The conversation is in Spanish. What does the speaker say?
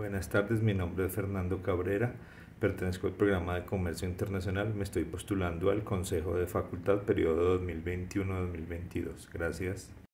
Buenas tardes, mi nombre es Fernando Cabrera, pertenezco al programa de comercio internacional, me estoy postulando al Consejo de Facultad periodo 2021-2022. Gracias.